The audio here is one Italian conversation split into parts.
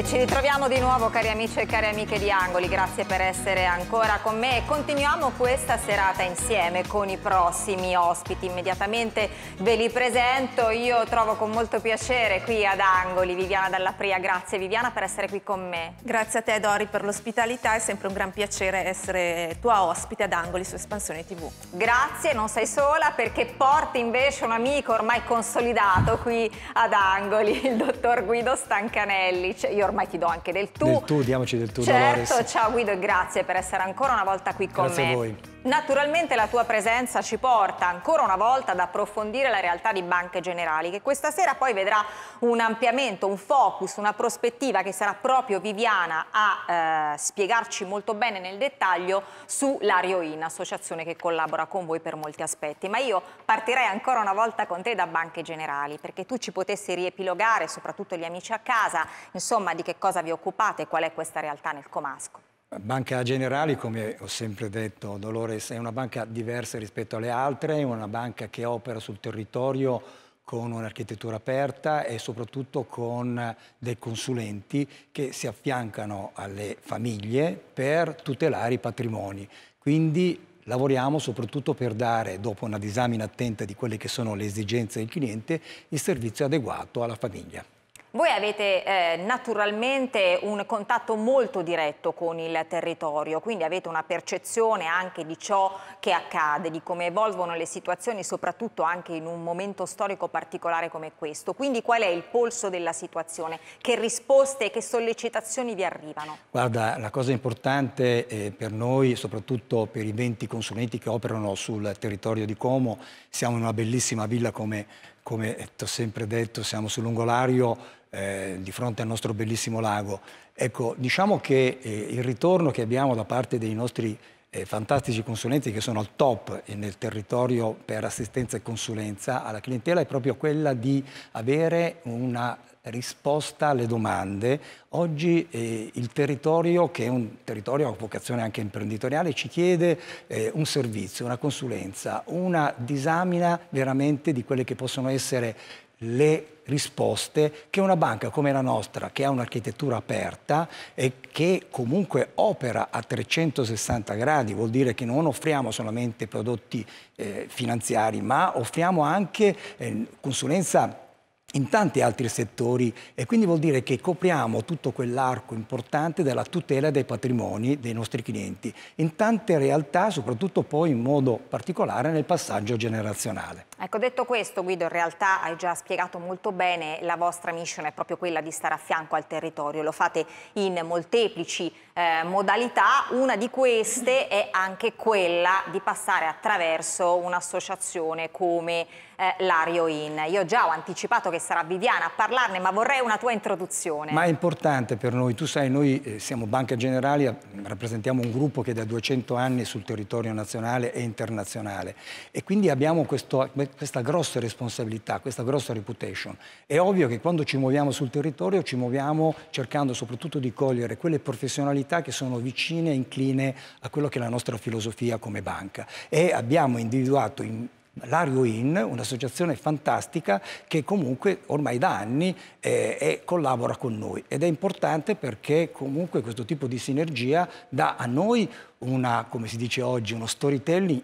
E ci ritroviamo di nuovo cari amici e cari amiche di Angoli, grazie per essere ancora con me e continuiamo questa serata insieme con i prossimi ospiti, immediatamente ve li presento, io trovo con molto piacere qui ad Angoli Viviana Dallapria, grazie Viviana per essere qui con me. Grazie a te Dori per l'ospitalità, è sempre un gran piacere essere tua ospite ad Angoli su Espansione TV. Grazie, non sei sola perché porti invece un amico ormai consolidato qui ad Angoli, il dottor Guido Stancanelli, cioè, io ormai ti do anche del tu. Del tu, diamoci del tu, certo, Dolores. ciao Guido e grazie per essere ancora una volta qui con grazie me. Grazie a voi. Naturalmente la tua presenza ci porta ancora una volta ad approfondire la realtà di Banche Generali che questa sera poi vedrà un ampliamento, un focus, una prospettiva che sarà proprio Viviana a eh, spiegarci molto bene nel dettaglio su l'Arioin, associazione che collabora con voi per molti aspetti. Ma io partirei ancora una volta con te da Banche Generali perché tu ci potessi riepilogare, soprattutto gli amici a casa, insomma di che cosa vi occupate e qual è questa realtà nel Comasco. Banca Generali, come ho sempre detto, Dolores, è una banca diversa rispetto alle altre, è una banca che opera sul territorio con un'architettura aperta e soprattutto con dei consulenti che si affiancano alle famiglie per tutelare i patrimoni. Quindi lavoriamo soprattutto per dare, dopo una disamina attenta di quelle che sono le esigenze del cliente, il servizio adeguato alla famiglia. Voi avete eh, naturalmente un contatto molto diretto con il territorio, quindi avete una percezione anche di ciò che accade, di come evolvono le situazioni, soprattutto anche in un momento storico particolare come questo. Quindi qual è il polso della situazione? Che risposte e che sollecitazioni vi arrivano? Guarda, la cosa importante eh, per noi, soprattutto per i 20 consulenti che operano sul territorio di Como, siamo in una bellissima villa come come ti ho sempre detto, siamo sul lungolario eh, di fronte al nostro bellissimo lago. Ecco, diciamo che eh, il ritorno che abbiamo da parte dei nostri eh, fantastici consulenti che sono al top eh, nel territorio per assistenza e consulenza alla clientela è proprio quella di avere una risposta alle domande. Oggi eh, il territorio, che è un territorio a vocazione anche imprenditoriale, ci chiede eh, un servizio, una consulenza, una disamina veramente di quelle che possono essere le risposte che una banca come la nostra, che ha un'architettura aperta e che comunque opera a 360 gradi, vuol dire che non offriamo solamente prodotti eh, finanziari, ma offriamo anche eh, consulenza in tanti altri settori e quindi vuol dire che copriamo tutto quell'arco importante della tutela dei patrimoni dei nostri clienti in tante realtà, soprattutto poi in modo particolare nel passaggio generazionale. Ecco, detto questo Guido, in realtà hai già spiegato molto bene, la vostra mission è proprio quella di stare a fianco al territorio, lo fate in molteplici eh, modalità, una di queste è anche quella di passare attraverso un'associazione come eh, Lario In. Io già ho anticipato che sarà Viviana a parlarne, ma vorrei una tua introduzione. Ma è importante per noi, tu sai, noi eh, siamo Banca Generali, rappresentiamo un gruppo che da 200 anni è sul territorio nazionale e internazionale e quindi abbiamo questo, questa grossa responsabilità, questa grossa reputation. È ovvio che quando ci muoviamo sul territorio ci muoviamo cercando soprattutto di cogliere quelle professionalità che sono vicine e incline a quello che è la nostra filosofia come banca e abbiamo individuato in l'Ario In, un'associazione fantastica che comunque ormai da anni eh, collabora con noi ed è importante perché comunque questo tipo di sinergia dà a noi una, come si dice oggi, uno storytelling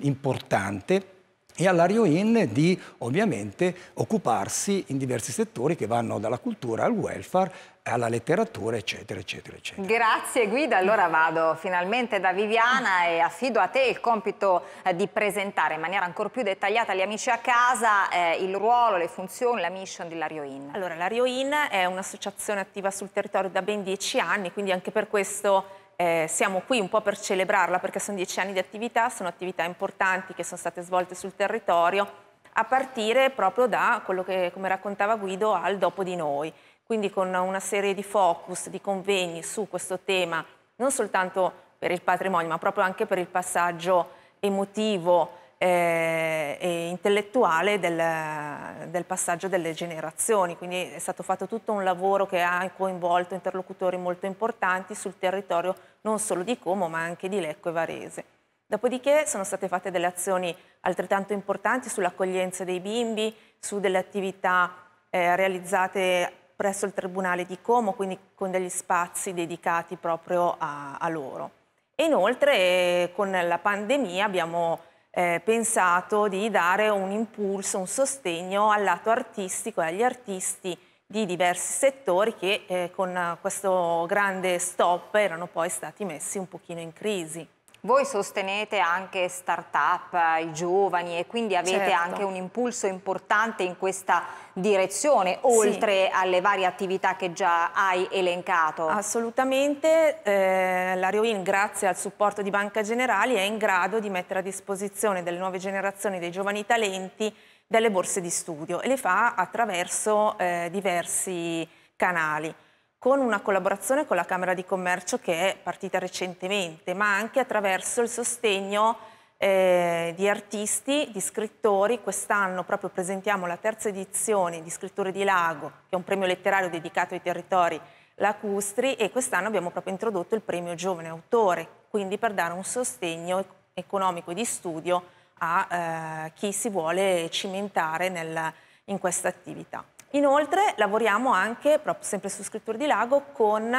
importante e all'Ario In di ovviamente occuparsi in diversi settori che vanno dalla cultura al welfare alla letteratura, eccetera, eccetera, eccetera. Grazie Guida, allora vado finalmente da Viviana e affido a te il compito eh, di presentare in maniera ancora più dettagliata agli amici a casa eh, il ruolo, le funzioni, la mission di Lario In. Allora, Lario In è un'associazione attiva sul territorio da ben dieci anni, quindi anche per questo eh, siamo qui un po' per celebrarla perché sono dieci anni di attività, sono attività importanti che sono state svolte sul territorio a partire proprio da quello che, come raccontava Guido, al dopo di noi quindi con una serie di focus, di convegni su questo tema, non soltanto per il patrimonio, ma proprio anche per il passaggio emotivo eh, e intellettuale del, del, passaggio delle generazioni. Quindi è stato fatto tutto un lavoro che ha coinvolto interlocutori molto importanti sul territorio non solo di Como, ma anche di Lecco e Varese. Dopodiché sono state fatte delle azioni altrettanto importanti sull'accoglienza dei bimbi, su delle attività eh, realizzate presso il Tribunale di Como, quindi con degli spazi dedicati proprio a, a loro. E inoltre eh, con la pandemia abbiamo eh, pensato di dare un impulso, un sostegno al lato artistico e agli artisti di diversi settori che eh, con questo grande stop erano poi stati messi un pochino in crisi. Voi sostenete anche start-up, i giovani e quindi avete certo. anche un impulso importante in questa direzione, oltre sì. alle varie attività che già hai elencato. Assolutamente, eh, la Riowin grazie al supporto di Banca Generali è in grado di mettere a disposizione delle nuove generazioni, dei giovani talenti, delle borse di studio e le fa attraverso eh, diversi canali con una collaborazione con la Camera di Commercio che è partita recentemente, ma anche attraverso il sostegno eh, di artisti, di scrittori. Quest'anno proprio presentiamo la terza edizione di Scrittori di Lago, che è un premio letterario dedicato ai territori lacustri e quest'anno abbiamo proprio introdotto il premio Giovane Autore, quindi per dare un sostegno economico e di studio a eh, chi si vuole cimentare nel, in questa attività. Inoltre lavoriamo anche, proprio sempre su Scrittura di Lago, con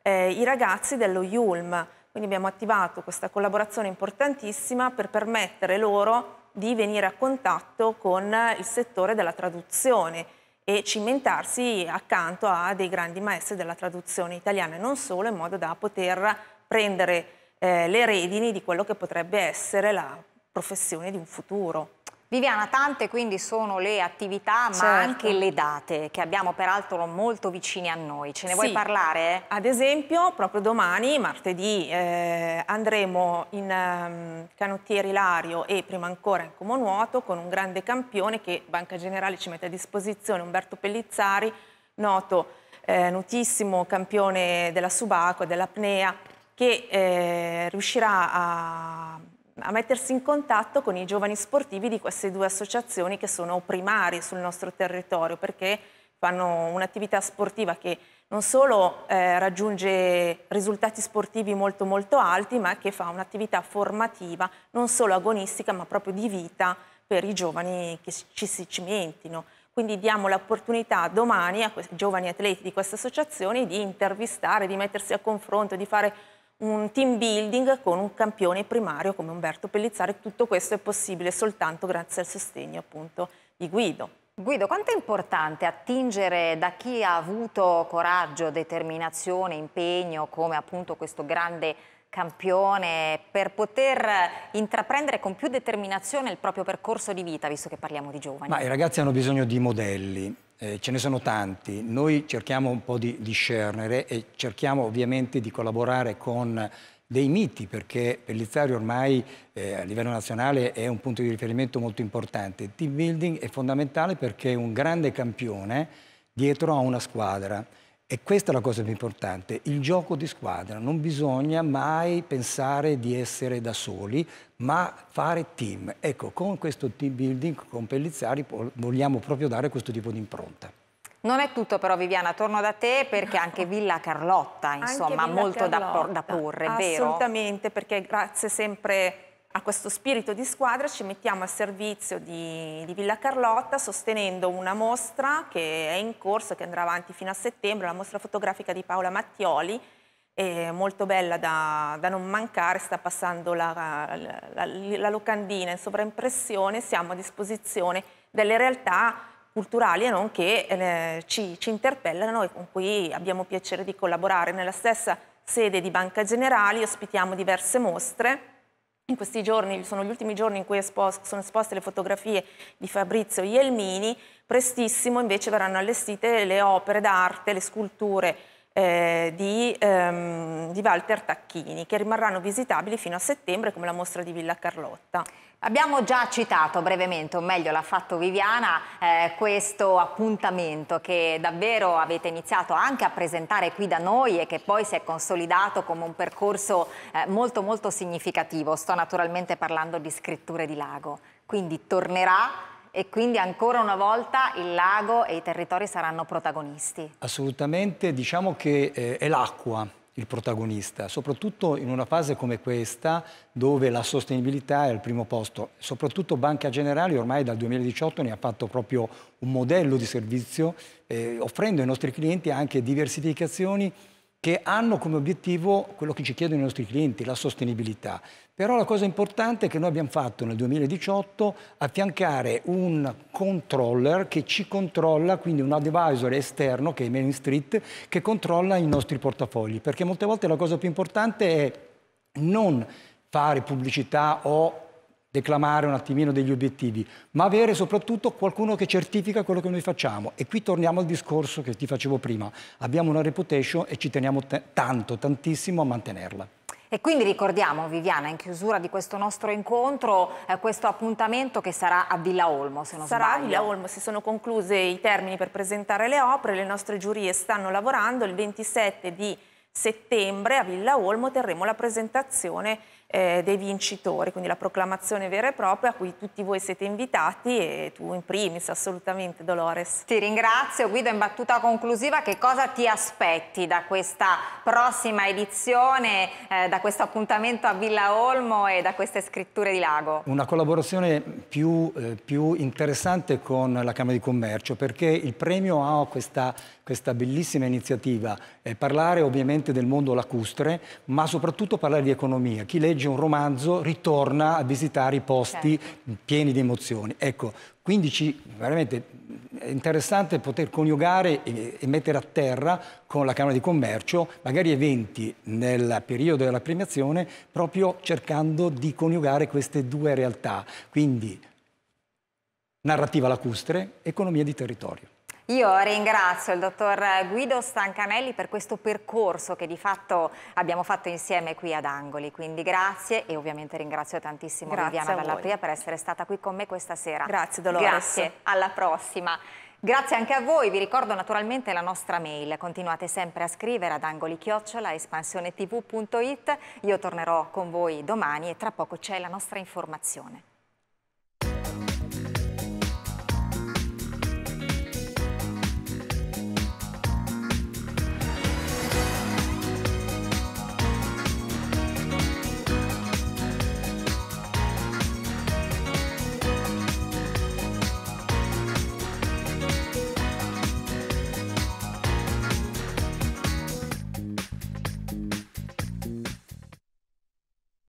eh, i ragazzi dello IULM, quindi abbiamo attivato questa collaborazione importantissima per permettere loro di venire a contatto con il settore della traduzione e cimentarsi accanto a dei grandi maestri della traduzione italiana e non solo, in modo da poter prendere eh, le redini di quello che potrebbe essere la professione di un futuro. Viviana, tante quindi sono le attività certo. ma anche le date che abbiamo peraltro molto vicine a noi. Ce ne sì. vuoi parlare? Ad esempio proprio domani, martedì, eh, andremo in um, Canottieri Lario e prima ancora in Comonuoto con un grande campione che Banca Generale ci mette a disposizione, Umberto Pellizzari, noto eh, notissimo campione della subacqua, dell'apnea, che eh, riuscirà a a mettersi in contatto con i giovani sportivi di queste due associazioni che sono primarie sul nostro territorio perché fanno un'attività sportiva che non solo eh, raggiunge risultati sportivi molto molto alti ma che fa un'attività formativa non solo agonistica ma proprio di vita per i giovani che ci si cimentino. Quindi diamo l'opportunità domani a questi giovani atleti di queste associazioni di intervistare, di mettersi a confronto, di fare un team building con un campione primario come Umberto Pellizzari. Tutto questo è possibile soltanto grazie al sostegno appunto di Guido. Guido, quanto è importante attingere da chi ha avuto coraggio, determinazione, impegno, come appunto questo grande campione, per poter intraprendere con più determinazione il proprio percorso di vita, visto che parliamo di giovani? Ma i ragazzi hanno bisogno di modelli eh, ce ne sono tanti, noi cerchiamo un po' di discernere e cerchiamo ovviamente di collaborare con dei miti perché Pellizzario ormai eh, a livello nazionale è un punto di riferimento molto importante. Team building è fondamentale perché è un grande campione dietro a una squadra. E questa è la cosa più importante, il gioco di squadra. Non bisogna mai pensare di essere da soli, ma fare team. Ecco, con questo team building, con Pellizzari, vogliamo proprio dare questo tipo di impronta. Non è tutto però Viviana, torno da te perché anche Villa Carlotta, insomma, ha molto Carlotta. da, porre, Assolutamente, vero? Assolutamente, perché grazie sempre a questo spirito di squadra ci mettiamo a servizio di, di, Villa Carlotta sostenendo una mostra che è in corso, che andrà avanti fino a settembre, la mostra fotografica di Paola Mattioli, molto bella da, da, non mancare, sta passando la, la, la, la locandina in sovraimpressione, siamo a disposizione delle realtà culturali e non che eh, ci, ci, interpellano e con cui abbiamo piacere di collaborare. Nella stessa sede di Banca Generali ospitiamo diverse mostre in questi giorni, sono gli ultimi giorni in cui espos sono esposte le fotografie di Fabrizio Ielmini, prestissimo invece verranno allestite le opere d'arte, le sculture eh, di, ehm, di Walter Tacchini, che rimarranno visitabili fino a settembre come la mostra di Villa Carlotta. Abbiamo già citato brevemente, o meglio l'ha fatto Viviana, eh, questo appuntamento che davvero avete iniziato anche a presentare qui da noi e che poi si è consolidato come un percorso eh, molto molto significativo. Sto naturalmente parlando di scritture di lago, quindi tornerà e quindi ancora una volta il lago e i territori saranno protagonisti. Assolutamente, diciamo che eh, è l'acqua il protagonista, soprattutto in una fase come questa dove la sostenibilità è al primo posto. Soprattutto Banca Generali ormai dal 2018 ne ha fatto proprio un modello di servizio, eh, offrendo ai nostri clienti anche diversificazioni che hanno come obiettivo quello che ci chiedono i nostri clienti, la sostenibilità. Però la cosa importante è che noi abbiamo fatto nel 2018 affiancare un controller che ci controlla, quindi un advisor esterno che è Main Street, che controlla i nostri portafogli, perché molte volte la cosa più importante è non fare pubblicità o declamare un attimino degli obiettivi, ma avere soprattutto qualcuno che certifica quello che noi facciamo. E qui torniamo al discorso che ti facevo prima. Abbiamo una reputation e ci teniamo tanto, tantissimo a mantenerla. E quindi ricordiamo, Viviana, in chiusura di questo nostro incontro, eh, questo appuntamento che sarà a Villa Olmo, se non sarà sbaglio. Sarà a Villa Olmo, si sono concluse i termini per presentare le opere, le nostre giurie stanno lavorando, il 27 di settembre a Villa Olmo terremo la presentazione eh, dei vincitori, quindi la proclamazione vera e propria a cui tutti voi siete invitati e tu in primis assolutamente Dolores. Ti ringrazio Guido, in battuta conclusiva che cosa ti aspetti da questa prossima edizione, eh, da questo appuntamento a Villa Olmo e da queste scritture di Lago? Una collaborazione più, eh, più interessante con la Camera di Commercio perché il premio ha questa questa bellissima iniziativa, eh, parlare ovviamente del mondo lacustre, ma soprattutto parlare di economia. Chi legge un romanzo ritorna a visitare i posti certo. pieni di emozioni. Ecco, quindi 15, veramente è interessante poter coniugare e, e, mettere a terra con la Camera di Commercio magari eventi nel periodo della premiazione proprio cercando di coniugare queste due realtà, quindi narrativa lacustre, economia di territorio. Io ringrazio il dottor Guido Stancanelli per questo percorso che di fatto abbiamo fatto insieme qui ad Angoli, quindi grazie e ovviamente ringrazio tantissimo grazie Viviana Dallapria per essere stata qui con me questa sera. Grazie Dolores. Grazie, alla prossima. Grazie anche a voi, vi ricordo naturalmente la nostra mail, continuate sempre a scrivere ad angolichiocciolaespansionetv.it, io tornerò con voi domani e tra poco c'è la nostra informazione.